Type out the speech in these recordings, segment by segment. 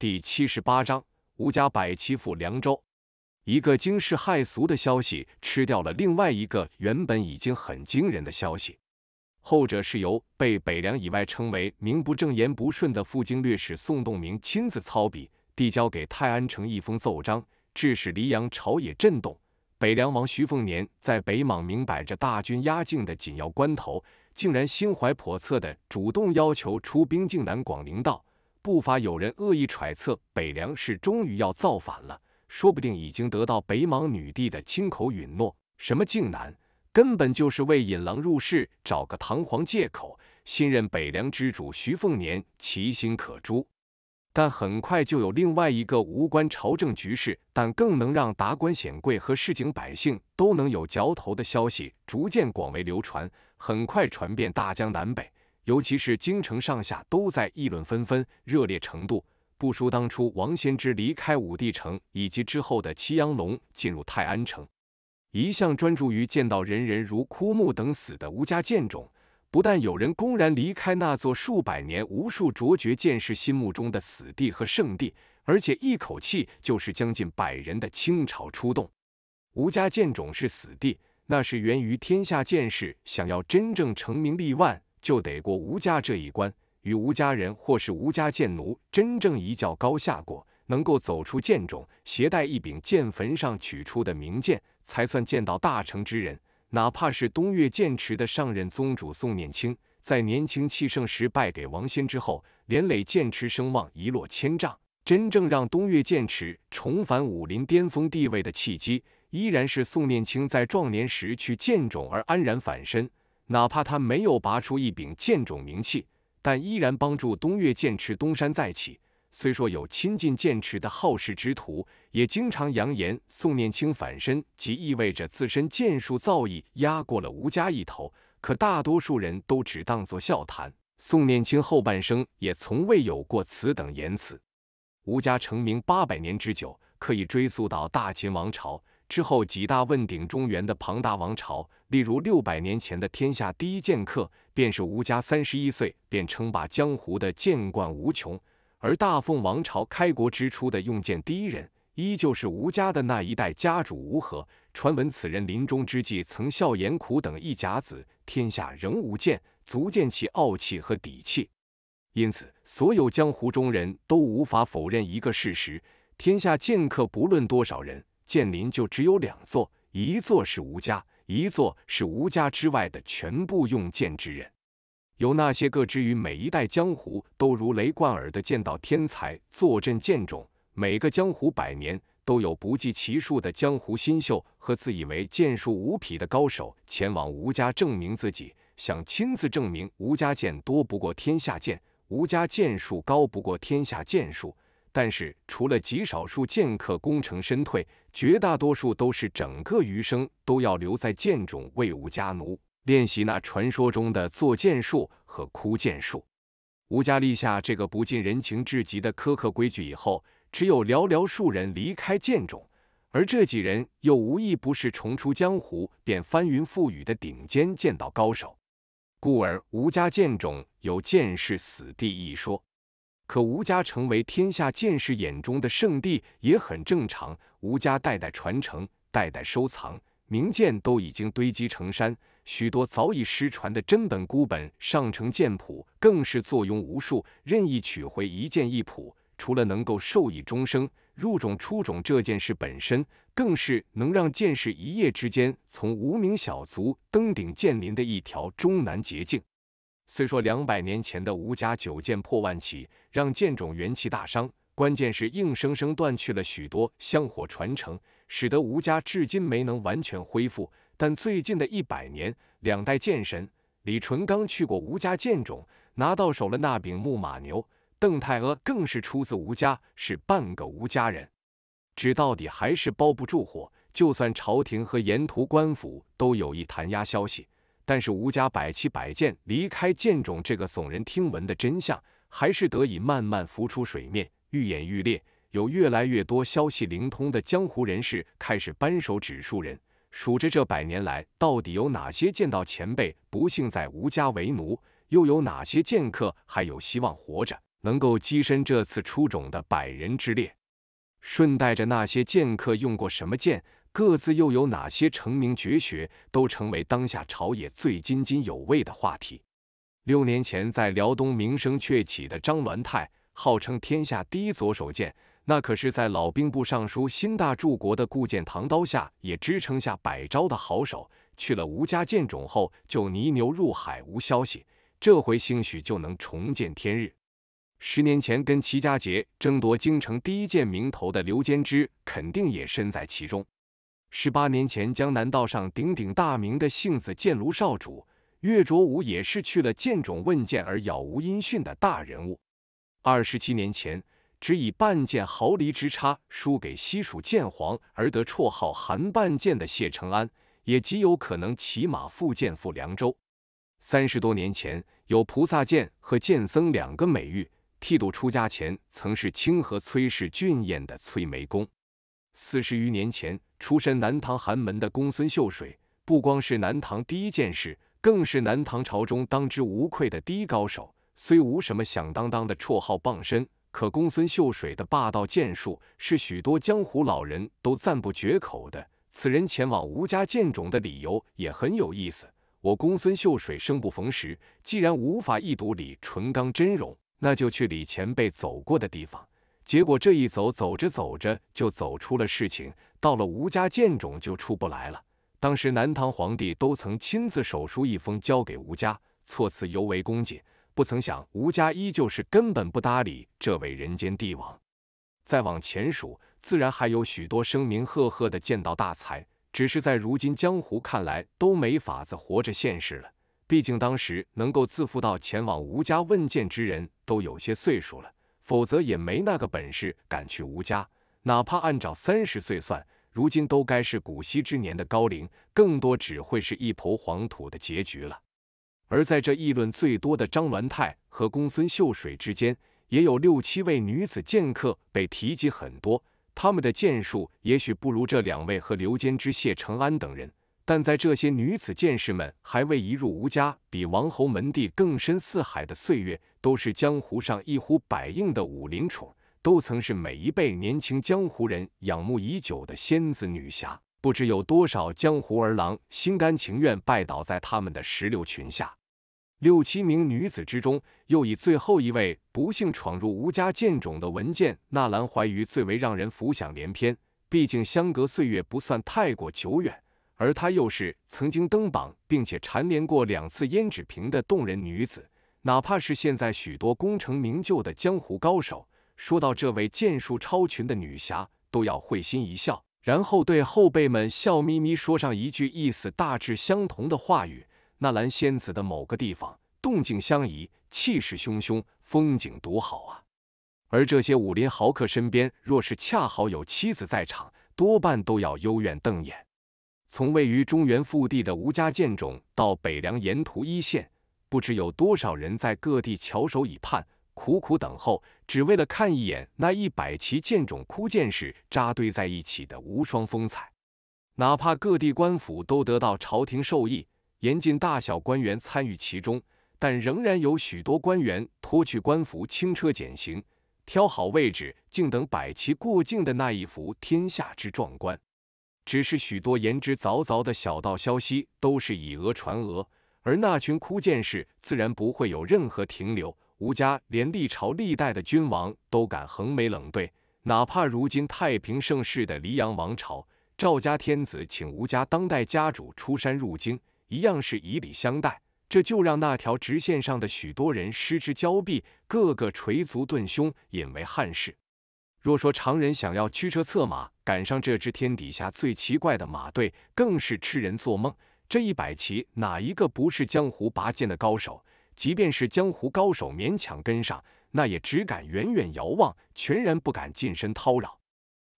第七十八章，吴家百欺赴凉州。一个惊世骇俗的消息吃掉了另外一个原本已经很惊人的消息。后者是由被北凉以外称为名不正言不顺的副经略使宋洞明亲自操笔，递交给泰安城一封奏章，致使黎阳朝野震动。北凉王徐凤年在北莽明摆着大军压境的紧要关头，竟然心怀叵测的主动要求出兵进南广陵道。不乏有人恶意揣测北凉是终于要造反了，说不定已经得到北莽女帝的亲口允诺。什么靖南，根本就是为引狼入室找个堂皇借口。新任北凉之主徐凤年，其心可诛。但很快就有另外一个无关朝政局势，但更能让达官显贵和市井百姓都能有嚼头的消息逐渐广为流传，很快传遍大江南北。尤其是京城上下都在议论纷纷，热烈程度不输当初王仙芝离开武帝城，以及之后的祁阳龙进入泰安城。一向专注于见到人人如枯木等死的吴家剑冢，不但有人公然离开那座数百年无数卓绝剑士心目中的死地和圣地，而且一口气就是将近百人的倾巢出动。吴家剑冢是死地，那是源于天下剑士想要真正成名立万。就得过吴家这一关，与吴家人或是吴家剑奴真正一较高下过，能够走出剑冢，携带一柄剑坟上取出的名剑，才算见到大成之人。哪怕是东岳剑池的上任宗主宋念清，在年轻气盛时败给王仙之后，连累剑池声望一落千丈。真正让东岳剑池重返武林巅峰地位的契机，依然是宋念清在壮年时去剑冢而安然返身。哪怕他没有拔出一柄剑种名器，但依然帮助东岳剑池东山再起。虽说有亲近剑池的好事之徒，也经常扬言宋念青反身即意味着自身剑术造诣压过了吴家一头，可大多数人都只当作笑谈。宋念青后半生也从未有过此等言辞。吴家成名八百年之久，可以追溯到大秦王朝之后几大问鼎中原的庞大王朝。例如，六百年前的天下第一剑客，便是吴家三十一岁便称霸江湖的剑冠无穷；而大凤王朝开国之初的用剑第一人，依旧是吴家的那一代家主吴和。传闻此人临终之际曾笑言：“苦等一甲子，天下仍无剑。”，足见其傲气和底气。因此，所有江湖中人都无法否认一个事实：天下剑客不论多少人，剑林就只有两座，一座是吴家。一座是吴家之外的全部用剑之人，有那些各之于每一代江湖都如雷贯耳的剑道天才坐镇剑冢。每个江湖百年都有不计其数的江湖新秀和自以为剑术无匹的高手前往吴家证明自己，想亲自证明吴家剑多不过天下剑，吴家剑术高不过天下剑术。但是，除了极少数剑客功成身退，绝大多数都是整个余生都要留在剑冢为吴家奴，练习那传说中的做剑术和枯剑术。吴家立下这个不近人情至极的苛刻规矩以后，只有寥寥数人离开剑冢，而这几人又无一不是重出江湖便翻云覆雨的顶尖剑道高手，故而吴家剑冢有“剑士死地”一说。可吴家成为天下剑士眼中的圣地也很正常。吴家代代传承，代代收藏，名剑都已经堆积成山，许多早已失传的真本孤本、上乘剑谱更是坐拥无数，任意取回一剑一谱，除了能够受益终生，入种出种这件事本身，更是能让剑士一夜之间从无名小卒登顶剑林的一条终南捷径。虽说两百年前的吴家九剑破万起。让剑种元气大伤，关键是硬生生断去了许多香火传承，使得吴家至今没能完全恢复。但最近的一百年，两代剑神李淳罡去过吴家剑冢，拿到手了那柄木马牛；邓太阿更是出自吴家，是半个吴家人。纸到底还是包不住火，就算朝廷和沿途官府都有意弹压消息，但是吴家百器百剑离开剑冢这个耸人听闻的真相。还是得以慢慢浮出水面，愈演愈烈。有越来越多消息灵通的江湖人士开始扳手指数人，数着这百年来到底有哪些剑道前辈不幸在吴家为奴，又有哪些剑客还有希望活着能够跻身这次出种的百人之列。顺带着那些剑客用过什么剑，各自又有哪些成名绝学，都成为当下朝野最津津有味的话题。六年前在辽东名声鹊起的张鸾泰，号称天下第一左手剑，那可是在老兵部尚书新大柱国的固剑唐刀下也支撑下百招的好手。去了吴家剑冢后，就泥牛入海无消息。这回兴许就能重见天日。十年前跟齐家杰争夺京城第一剑名头的刘坚之，肯定也身在其中。十八年前江南道上鼎鼎大名的杏子剑炉少主。岳卓武也是去了剑冢问剑而杳无音讯的大人物。二十七年前，只以半剑毫厘之差输给西蜀剑皇而得绰号“韩半剑”的谢承安，也极有可能骑马赴剑赴凉州。三十多年前，有“菩萨剑”和“剑僧”两个美誉，剃度出家前曾是清河崔氏俊彦的崔梅公。四十余年前，出身南唐寒门的公孙秀水，不光是南唐第一剑士。更是南唐朝中当之无愧的第一高手。虽无什么响当当的绰号傍身，可公孙秀水的霸道剑术是许多江湖老人都赞不绝口的。此人前往吴家剑冢的理由也很有意思。我公孙秀水生不逢时，既然无法一睹李淳罡真容，那就去李前辈走过的地方。结果这一走，走着走着就走出了事情，到了吴家剑冢就出不来了。当时南唐皇帝都曾亲自手书一封交给吴家，措辞尤为恭谨。不曾想，吴家依旧是根本不搭理这位人间帝王。再往前数，自然还有许多声名赫赫的剑道大才，只是在如今江湖看来，都没法子活着现世了。毕竟当时能够自负到前往吴家问剑之人都有些岁数了，否则也没那个本事敢去吴家。哪怕按照三十岁算。如今都该是古稀之年的高龄，更多只会是一抔黄土的结局了。而在这议论最多的张鸾泰和公孙秀水之间，也有六七位女子剑客被提及很多。他们的剑术也许不如这两位和刘坚之、谢承安等人，但在这些女子剑士们还未一入吴家，比王侯门第更深似海的岁月，都是江湖上一呼百应的武林宠。都曾是每一辈年轻江湖人仰慕已久的仙子女侠，不知有多少江湖儿郎心甘情愿拜倒在他们的石榴裙下。六七名女子之中，又以最后一位不幸闯入吴家剑冢的文剑纳兰怀瑜最为让人浮想联翩。毕竟相隔岁月不算太过久远，而她又是曾经登榜并且蝉联过两次胭脂瓶的动人女子，哪怕是现在许多功成名就的江湖高手。说到这位剑术超群的女侠，都要会心一笑，然后对后辈们笑眯眯说上一句意思大致相同的话语。纳兰仙子的某个地方，动静相宜，气势汹汹，风景独好啊！而这些武林豪客身边，若是恰好有妻子在场，多半都要幽怨瞪眼。从位于中原腹地的吴家剑冢到北凉沿途一线，不知有多少人在各地翘首以盼。苦苦等候，只为了看一眼那一百骑剑种枯剑士扎堆在一起的无双风采。哪怕各地官府都得到朝廷授意，严禁大小官员参与其中，但仍然有许多官员脱去官服，轻车简行，挑好位置，静等百骑过境的那一幅天下之壮观。只是许多言之凿凿的小道消息都是以讹传讹，而那群枯剑士自然不会有任何停留。吴家连历朝历代的君王都敢横眉冷对，哪怕如今太平盛世的黎阳王朝，赵家天子请吴家当代家主出山入京，一样是以礼相待。这就让那条直线上的许多人失之交臂，个个捶足顿胸，引为憾事。若说常人想要驱车策马赶上这支天底下最奇怪的马队，更是痴人做梦。这一百骑哪一个不是江湖拔剑的高手？即便是江湖高手勉强跟上，那也只敢远远遥望，全然不敢近身叨扰。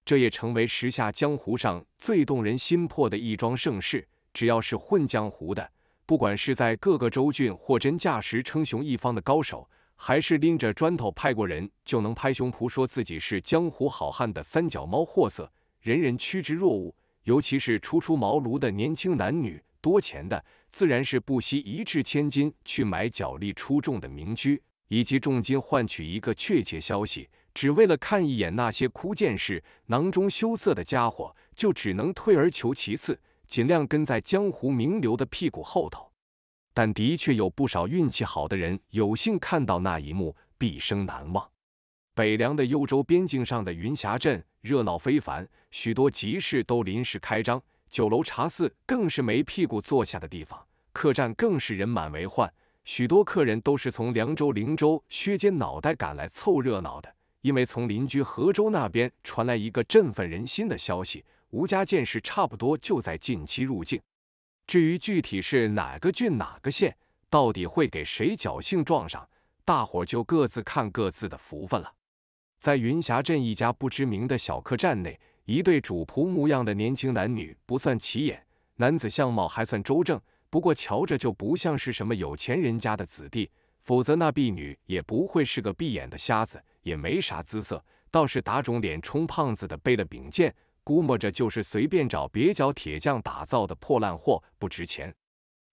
这也成为时下江湖上最动人心魄的一桩盛事。只要是混江湖的，不管是在各个州郡货真价实称雄一方的高手，还是拎着砖头派过人就能拍胸脯说自己是江湖好汉的三脚猫货色，人人趋之若鹜。尤其是初出茅庐的年轻男女，多钱的。自然是不惜一掷千金去买脚力出众的名驹，以及重金换取一个确切消息，只为了看一眼那些枯见识、囊中羞涩的家伙，就只能退而求其次，尽量跟在江湖名流的屁股后头。但的确有不少运气好的人，有幸看到那一幕，毕生难忘。北凉的幽州边境上的云霞镇热闹非凡，许多集市都临时开张。酒楼茶肆更是没屁股坐下的地方，客栈更是人满为患，许多客人都是从凉州、灵州削尖脑袋赶来凑热闹的。因为从邻居河州那边传来一个振奋人心的消息，吴家剑士差不多就在近期入境。至于具体是哪个郡、哪个县，到底会给谁侥幸撞上，大伙就各自看各自的福分了。在云霞镇一家不知名的小客栈内。一对主仆模样的年轻男女不算起眼，男子相貌还算周正，不过瞧着就不像是什么有钱人家的子弟，否则那婢女也不会是个闭眼的瞎子，也没啥姿色，倒是打肿脸充胖子的背了柄剑，估摸着就是随便找蹩脚铁匠打造的破烂货，不值钱。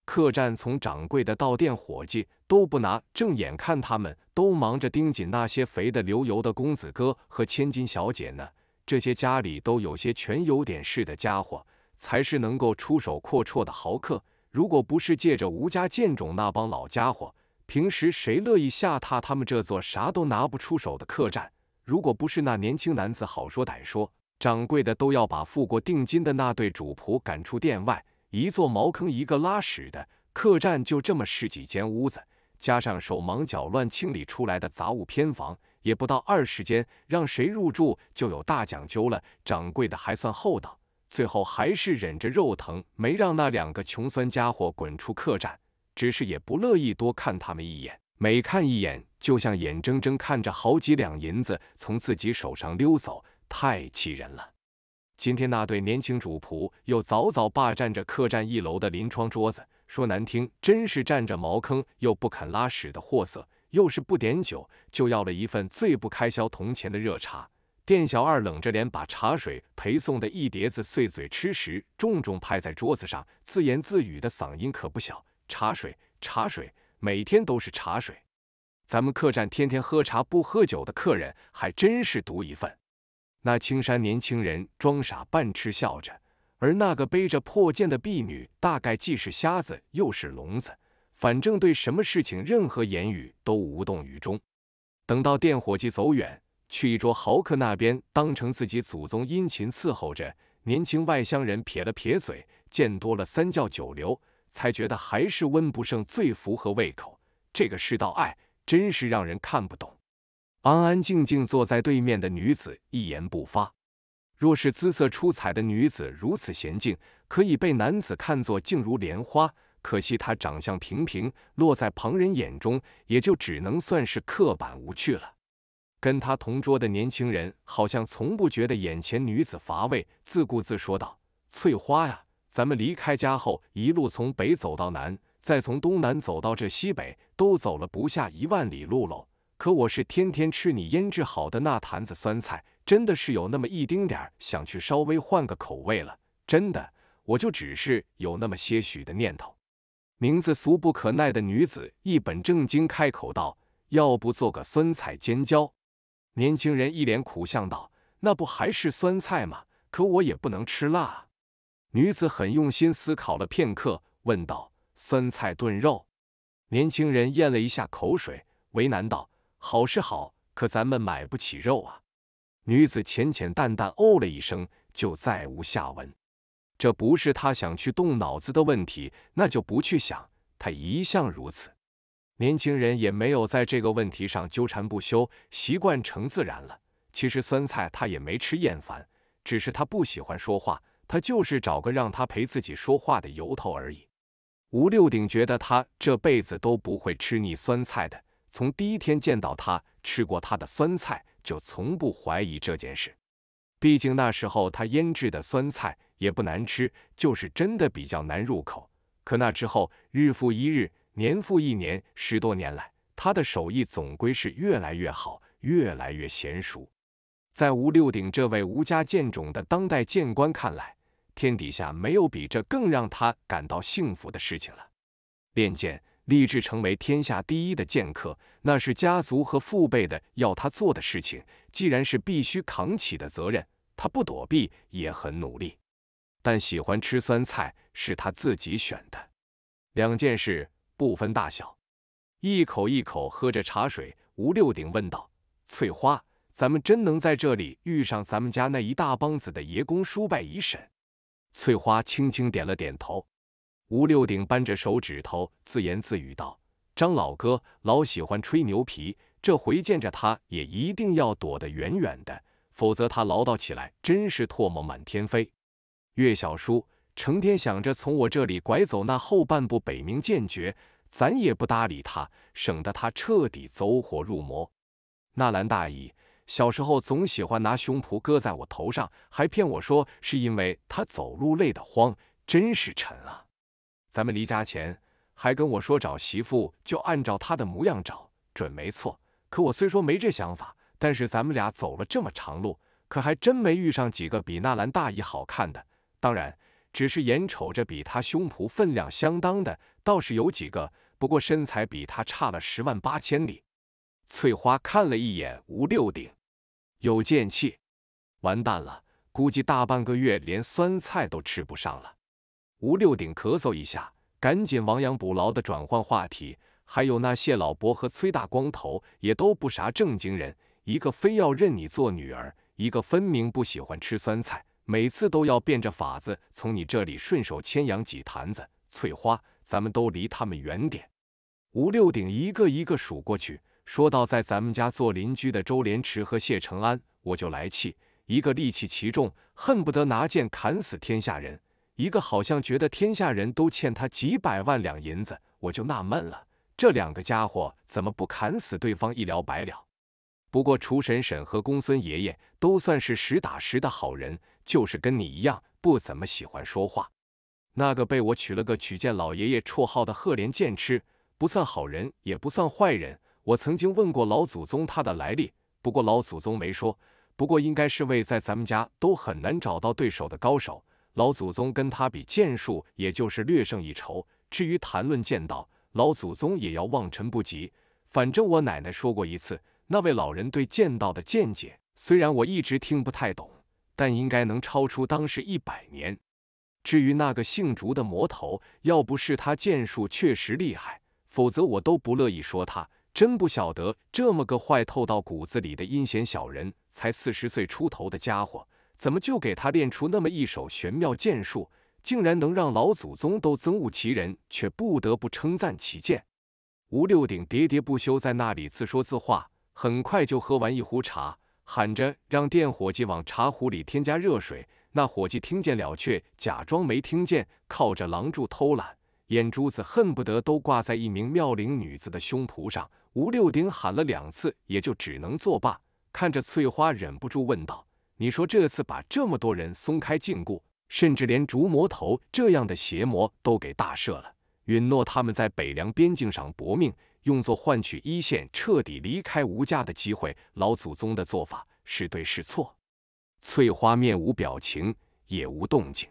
客栈从掌柜的到店伙计都不拿正眼看他们，都忙着盯紧那些肥的流油的公子哥和千金小姐呢。这些家里都有些全有点事的家伙，才是能够出手阔绰的豪客。如果不是借着吴家剑种那帮老家伙，平时谁乐意下榻他们这座啥都拿不出手的客栈？如果不是那年轻男子好说歹说，掌柜的都要把付过定金的那对主仆赶出店外。一座茅坑，一个拉屎的客栈，就这么十几间屋子，加上手忙脚乱清理出来的杂物偏房。也不到二十间，让谁入住就有大讲究了。掌柜的还算厚道，最后还是忍着肉疼，没让那两个穷酸家伙滚出客栈，只是也不乐意多看他们一眼，每看一眼就像眼睁睁看着好几两银子从自己手上溜走，太气人了。今天那对年轻主仆又早早霸占着客栈一楼的临窗桌子，说难听，真是占着茅坑又不肯拉屎的货色。又是不点酒，就要了一份最不开销铜钱的热茶。店小二冷着脸把茶水陪送的一碟子碎嘴吃食重重拍在桌子上，自言自语的嗓音可不小：“茶水，茶水，每天都是茶水。咱们客栈天天喝茶不喝酒的客人还真是独一份。”那青山年轻人装傻扮痴笑着，而那个背着破剑的婢女大概既是瞎子又是聋子。反正对什么事情任何言语都无动于衷。等到店伙计走远，去一桌豪客那边当成自己祖宗殷勤伺候着。年轻外乡人撇了撇嘴，见多了三教九流，才觉得还是温不胜最符合胃口。这个世道，哎，真是让人看不懂。安安静静坐在对面的女子一言不发。若是姿色出彩的女子如此娴静，可以被男子看作静如莲花。可惜他长相平平，落在旁人眼中也就只能算是刻板无趣了。跟他同桌的年轻人好像从不觉得眼前女子乏味，自顾自说道：“翠花呀，咱们离开家后，一路从北走到南，再从东南走到这西北，都走了不下一万里路喽。可我是天天吃你腌制好的那坛子酸菜，真的是有那么一丁点儿想去稍微换个口味了。真的，我就只是有那么些许的念头。”名字俗不可耐的女子一本正经开口道：“要不做个酸菜尖椒？”年轻人一脸苦相道：“那不还是酸菜吗？可我也不能吃辣。”女子很用心思考了片刻，问道：“酸菜炖肉？”年轻人咽了一下口水，为难道：“好是好，可咱们买不起肉啊。”女子浅浅淡淡哦了一声，就再无下文。这不是他想去动脑子的问题，那就不去想。他一向如此，年轻人也没有在这个问题上纠缠不休，习惯成自然了。其实酸菜他也没吃厌烦，只是他不喜欢说话，他就是找个让他陪自己说话的由头而已。吴六鼎觉得他这辈子都不会吃腻酸菜的，从第一天见到他吃过他的酸菜，就从不怀疑这件事。毕竟那时候他腌制的酸菜。也不难吃，就是真的比较难入口。可那之后，日复一日，年复一年，十多年来，他的手艺总归是越来越好，越来越娴熟。在吴六鼎这位吴家剑种的当代剑官看来，天底下没有比这更让他感到幸福的事情了。练剑，立志成为天下第一的剑客，那是家族和父辈的要他做的事情。既然是必须扛起的责任，他不躲避，也很努力。但喜欢吃酸菜是他自己选的，两件事不分大小。一口一口喝着茶水，吴六鼎问道：“翠花，咱们真能在这里遇上咱们家那一大帮子的爷公叔伯姨婶？”翠花轻轻点了点头。吴六鼎扳着手指头自言自语道：“张老哥老喜欢吹牛皮，这回见着他也一定要躲得远远的，否则他唠叨起来真是唾沫满天飞。”岳小叔成天想着从我这里拐走那后半部北冥剑诀，咱也不搭理他，省得他彻底走火入魔。纳兰大姨小时候总喜欢拿胸脯搁在我头上，还骗我说是因为他走路累得慌，真是沉啊！咱们离家前还跟我说找媳妇就按照他的模样找，准没错。可我虽说没这想法，但是咱们俩走了这么长路，可还真没遇上几个比纳兰大姨好看的。当然，只是眼瞅着比他胸脯分量相当的，倒是有几个，不过身材比他差了十万八千里。翠花看了一眼吴六鼎，有剑气，完蛋了，估计大半个月连酸菜都吃不上了。吴六鼎咳嗽一下，赶紧亡羊补牢的转换话题。还有那谢老伯和崔大光头也都不啥正经人，一个非要认你做女儿，一个分明不喜欢吃酸菜。每次都要变着法子从你这里顺手牵羊几坛子。翠花，咱们都离他们远点。吴六鼎一个一个数过去，说到在咱们家做邻居的周连池和谢承安，我就来气，一个戾气极重，恨不得拿剑砍死天下人；一个好像觉得天下人都欠他几百万两银子，我就纳闷了，这两个家伙怎么不砍死对方一了百了？不过楚婶婶和公孙爷爷都算是实打实的好人。就是跟你一样，不怎么喜欢说话。那个被我取了个“取剑老爷爷”绰号的赫连剑痴，不算好人，也不算坏人。我曾经问过老祖宗他的来历，不过老祖宗没说。不过应该是位在咱们家都很难找到对手的高手。老祖宗跟他比剑术，也就是略胜一筹。至于谈论剑道，老祖宗也要望尘不及。反正我奶奶说过一次，那位老人对剑道的见解，虽然我一直听不太懂。但应该能超出当时一百年。至于那个姓竹的魔头，要不是他剑术确实厉害，否则我都不乐意说他。真不晓得这么个坏透到骨子里的阴险小人，才四十岁出头的家伙，怎么就给他练出那么一手玄妙剑术，竟然能让老祖宗都憎恶其人，却不得不称赞其剑。吴六鼎喋喋不休在那里自说自话，很快就喝完一壶茶。喊着让店伙计往茶壶里添加热水，那伙计听见了却假装没听见，靠着廊柱偷懒，眼珠子恨不得都挂在一名妙龄女子的胸脯上。吴六鼎喊了两次，也就只能作罢。看着翠花，忍不住问道：“你说这次把这么多人松开禁锢，甚至连竹魔头这样的邪魔都给大赦了，允诺他们在北凉边境上搏命？”用作换取一线彻底离开吴家的机会，老祖宗的做法是对是错？翠花面无表情，也无动静。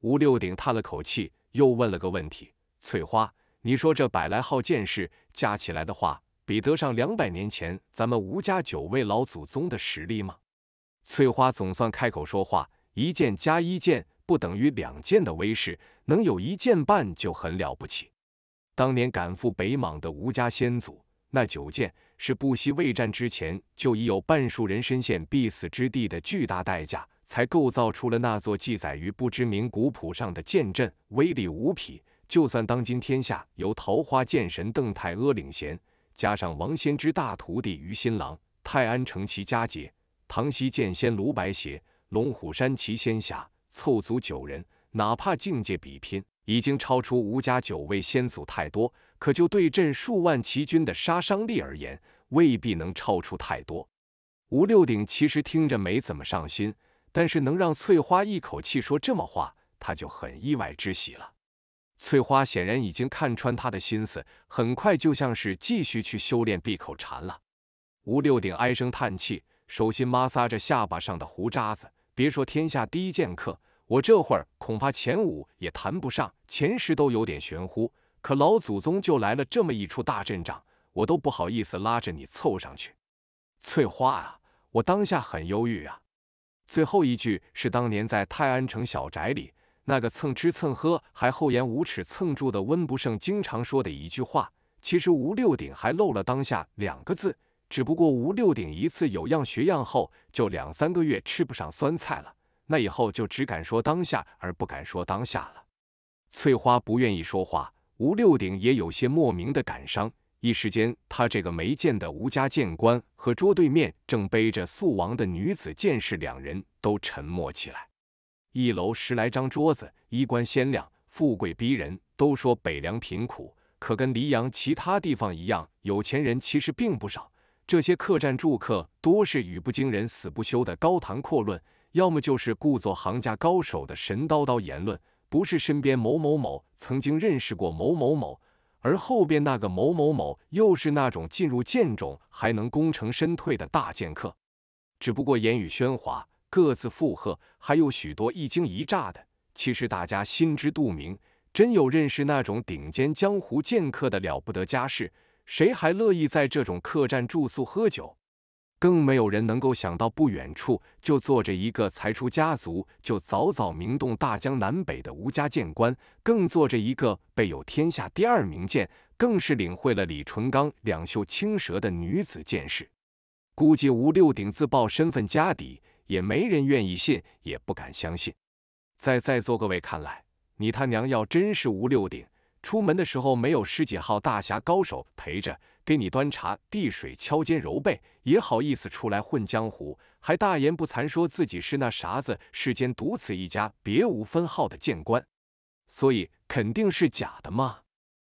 吴六鼎叹了口气，又问了个问题：翠花，你说这百来号剑士加起来的话，比得上两百年前咱们吴家九位老祖宗的实力吗？翠花总算开口说话：一件加一件，不等于两件的威势，能有一件半就很了不起。当年赶赴北莽的吴家先祖，那九剑是不惜未战之前就已有半数人身陷必死之地的巨大代价，才构造出了那座记载于不知名古谱上的剑阵，威力无匹。就算当今天下由桃花剑神邓太阿领衔，加上王仙芝大徒弟于新郎、泰安城齐佳杰、唐溪剑仙卢白邪、龙虎山齐仙侠，凑足九人，哪怕境界比拼。已经超出吴家九位先祖太多，可就对阵数万齐军的杀伤力而言，未必能超出太多。吴六鼎其实听着没怎么上心，但是能让翠花一口气说这么话，他就很意外之喜了。翠花显然已经看穿他的心思，很快就像是继续去修炼闭口禅了。吴六鼎唉声叹气，手心摩挲着下巴上的胡渣子。别说天下第一剑客。我这会儿恐怕前五也谈不上，前十都有点玄乎。可老祖宗就来了这么一出大阵仗，我都不好意思拉着你凑上去。翠花啊，我当下很忧郁啊。最后一句是当年在泰安城小宅里，那个蹭吃蹭喝还厚颜无耻蹭住的温不胜经常说的一句话。其实吴六鼎还漏了当下两个字，只不过吴六鼎一次有样学样后，就两三个月吃不上酸菜了。那以后就只敢说当下，而不敢说当下了。翠花不愿意说话，吴六鼎也有些莫名的感伤。一时间，他这个没见的吴家剑官和桌对面正背着素王的女子剑士，两人都沉默起来。一楼十来张桌子，衣冠鲜亮，富贵逼人。都说北凉贫苦，可跟黎阳其他地方一样，有钱人其实并不少。这些客栈住客多是语不惊人死不休的高谈阔论。要么就是故作行家高手的神叨叨言论，不是身边某某某曾经认识过某某某，而后边那个某某某又是那种进入剑种还能功成身退的大剑客，只不过言语喧哗，各自附和，还有许多一惊一乍的。其实大家心知肚明，真有认识那种顶尖江湖剑客的了不得家世，谁还乐意在这种客栈住宿喝酒？更没有人能够想到，不远处就坐着一个才出家族就早早名动大江南北的吴家剑官，更坐着一个背有天下第二名剑，更是领会了李淳罡两袖青蛇的女子剑士。估计吴六鼎自报身份家底，也没人愿意信，也不敢相信。在在座各位看来，你他娘要真是吴六鼎，出门的时候没有十几号大侠高手陪着。给你端茶递水敲肩揉背也好意思出来混江湖，还大言不惭说自己是那啥子世间独此一家别无分号的剑官，所以肯定是假的嘛。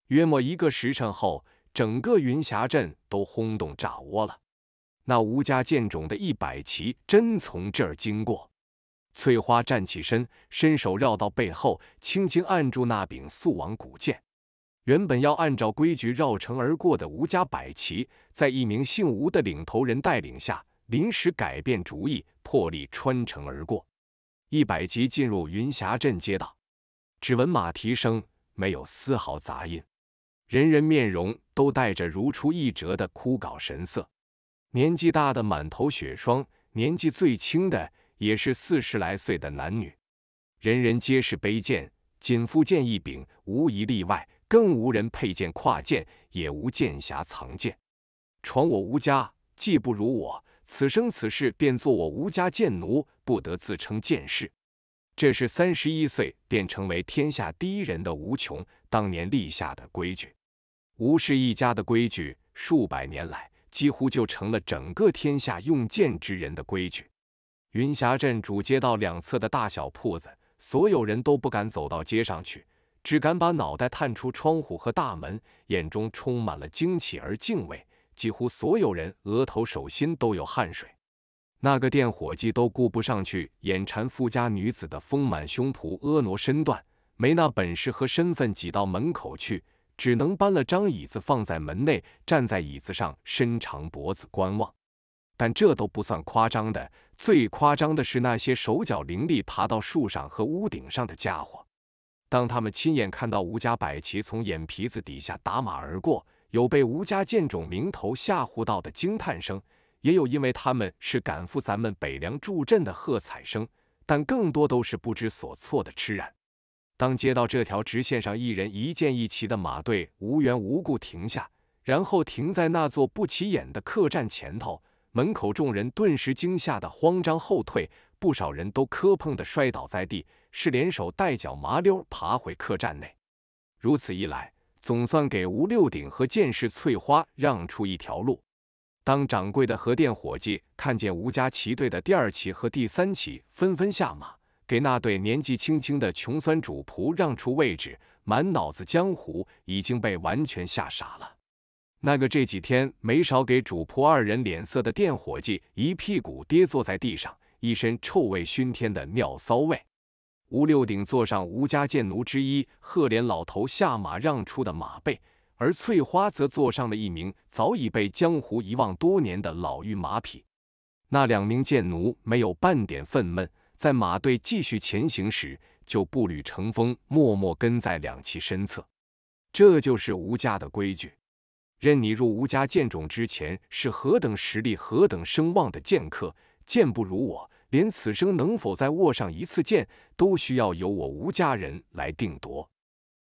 约莫一个时辰后，整个云霞镇都轰动炸窝了，那吴家剑冢的一百骑真从这儿经过。翠花站起身，伸手绕到背后，轻轻按住那柄素王古剑。原本要按照规矩绕城而过的吴家百骑，在一名姓吴的领头人带领下，临时改变主意，破例穿城而过。一百骑进入云霞镇街道，只闻马蹄声，没有丝毫杂音。人人面容都带着如出一辙的枯槁神色，年纪大的满头雪霜，年纪最轻的也是四十来岁的男女，人人皆是卑贱，仅负剑一柄，无一例外。更无人佩剑跨剑，也无剑匣藏剑。闯我吴家，技不如我，此生此世便做我吴家剑奴，不得自称剑士。这是三十一岁便成为天下第一人的吴琼当年立下的规矩。吴氏一家的规矩，数百年来几乎就成了整个天下用剑之人的规矩。云霞镇主街道两侧的大小铺子，所有人都不敢走到街上去。只敢把脑袋探出窗户和大门，眼中充满了惊奇而敬畏。几乎所有人额头、手心都有汗水。那个店伙计都顾不上去眼馋富家女子的丰满胸脯、婀娜身段，没那本事和身份挤到门口去，只能搬了张椅子放在门内，站在椅子上伸长脖子观望。但这都不算夸张的，最夸张的是那些手脚伶俐爬到树上和屋顶上的家伙。当他们亲眼看到吴家百旗从眼皮子底下打马而过，有被吴家剑种名头吓唬到的惊叹声，也有因为他们是赶赴咱们北凉助阵的喝彩声，但更多都是不知所措的痴然。当接到这条直线上一人一剑一骑的马队无缘无故停下，然后停在那座不起眼的客栈前头，门口众人顿时惊吓的慌张后退，不少人都磕碰的摔倒在地。是联手带脚麻溜爬回客栈内，如此一来，总算给吴六鼎和剑士翠花让出一条路。当掌柜的和店伙计看见吴家齐队的第二旗和第三旗纷纷下马，给那对年纪轻轻的穷酸主仆让出位置，满脑子江湖已经被完全吓傻了。那个这几天没少给主仆二人脸色的店伙计，一屁股跌坐在地上，一身臭味熏天的尿骚味。吴六鼎坐上吴家剑奴之一赫连老头下马让出的马背，而翠花则坐上了一名早已被江湖遗忘多年的老妪马匹。那两名剑奴没有半点愤懑，在马队继续前行时，就步履成风，默默跟在两骑身侧。这就是吴家的规矩，任你入吴家剑冢之前是何等实力、何等声望的剑客，剑不如我。连此生能否再握上一次剑，都需要由我吴家人来定夺。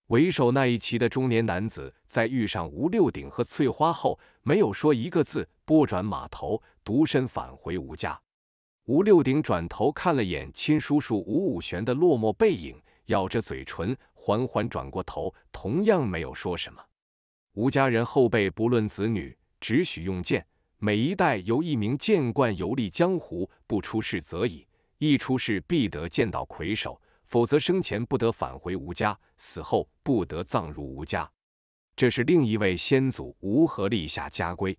为首那一骑的中年男子，在遇上吴六鼎和翠花后，没有说一个字，拨转马头，独身返回吴家。吴六鼎转头看了眼亲叔叔吴五玄的落寞背影，咬着嘴唇，缓缓转过头，同样没有说什么。吴家人后辈不论子女，只许用剑。每一代由一名剑贯游历江湖，不出世则已，一出世必得剑道魁首，否则生前不得返回吴家，死后不得葬入吴家。这是另一位先祖吴和立下家规。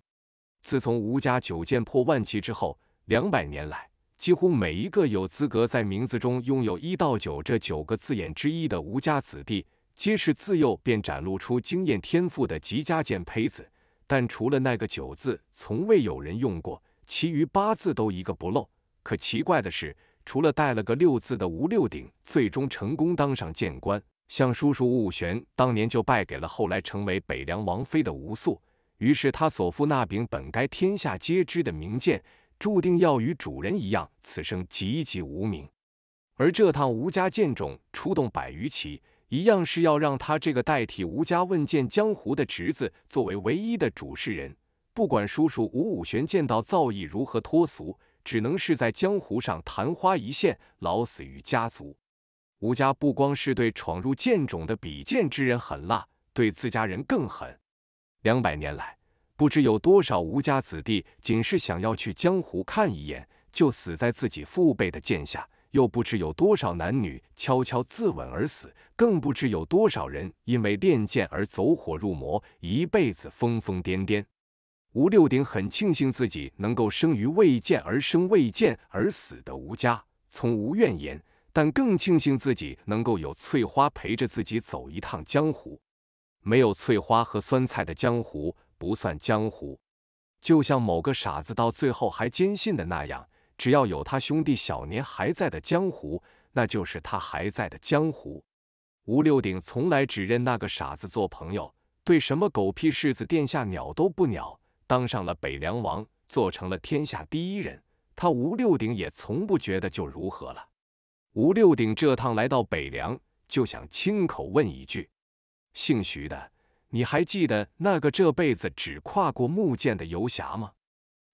自从吴家九剑破万骑之后，两百年来，几乎每一个有资格在名字中拥有“一到九”这九个字眼之一的吴家子弟，皆是自幼便展露出惊艳天赋的极佳剑胚子。但除了那个九字，从未有人用过，其余八字都一个不漏。可奇怪的是，除了带了个六字的吴六鼎，最终成功当上剑官。向叔叔吴玄当年就败给了后来成为北凉王妃的吴素，于是他所负那柄本该天下皆知的名剑，注定要与主人一样，此生籍籍无名。而这趟吴家剑冢出动百余骑。一样是要让他这个代替吴家问剑江湖的侄子作为唯一的主事人，不管叔叔吴武玄剑道造诣如何脱俗，只能是在江湖上昙花一现，老死于家族。吴家不光是对闯入剑冢的比剑之人狠辣，对自家人更狠。两百年来，不知有多少吴家子弟仅是想要去江湖看一眼，就死在自己父辈的剑下。又不知有多少男女悄悄自刎而死，更不知有多少人因为练剑而走火入魔，一辈子疯疯癫癫。吴六鼎很庆幸自己能够生于未剑而生、未剑而死的吴家，从无怨言，但更庆幸自己能够有翠花陪着自己走一趟江湖。没有翠花和酸菜的江湖不算江湖。就像某个傻子到最后还坚信的那样。只要有他兄弟小年还在的江湖，那就是他还在的江湖。吴六鼎从来只认那个傻子做朋友，对什么狗屁世子殿下鸟都不鸟。当上了北凉王，做成了天下第一人，他吴六鼎也从不觉得就如何了。吴六鼎这趟来到北凉，就想亲口问一句：姓徐的，你还记得那个这辈子只跨过木剑的游侠吗？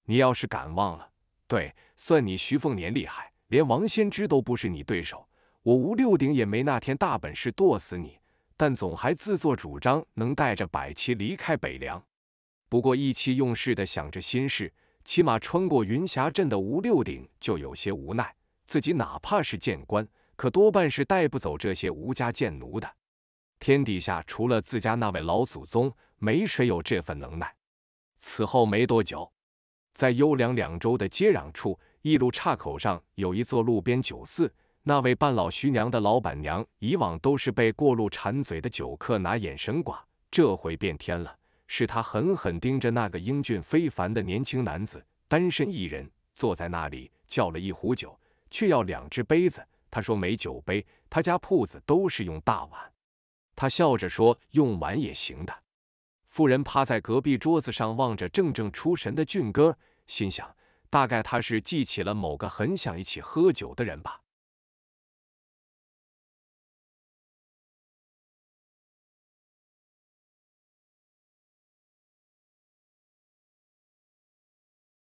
你要是敢忘了！对，算你徐凤年厉害，连王先知都不是你对手。我吴六鼎也没那天大本事剁死你，但总还自作主张能带着百骑离开北凉。不过意气用事的想着心事，骑马穿过云霞镇的吴六鼎就有些无奈，自己哪怕是谏官，可多半是带不走这些吴家贱奴的。天底下除了自家那位老祖宗，没谁有这份能耐。此后没多久。在优良两州的接壤处，一路岔口上有一座路边酒肆。那位半老徐娘的老板娘，以往都是被过路馋嘴的酒客拿眼神刮，这回变天了，是她狠狠盯着那个英俊非凡的年轻男子，单身一人坐在那里，叫了一壶酒，却要两只杯子。他说没酒杯，他家铺子都是用大碗。他笑着说，用碗也行的。妇人趴在隔壁桌子上，望着怔怔出神的俊哥，心想：大概他是记起了某个很想一起喝酒的人吧。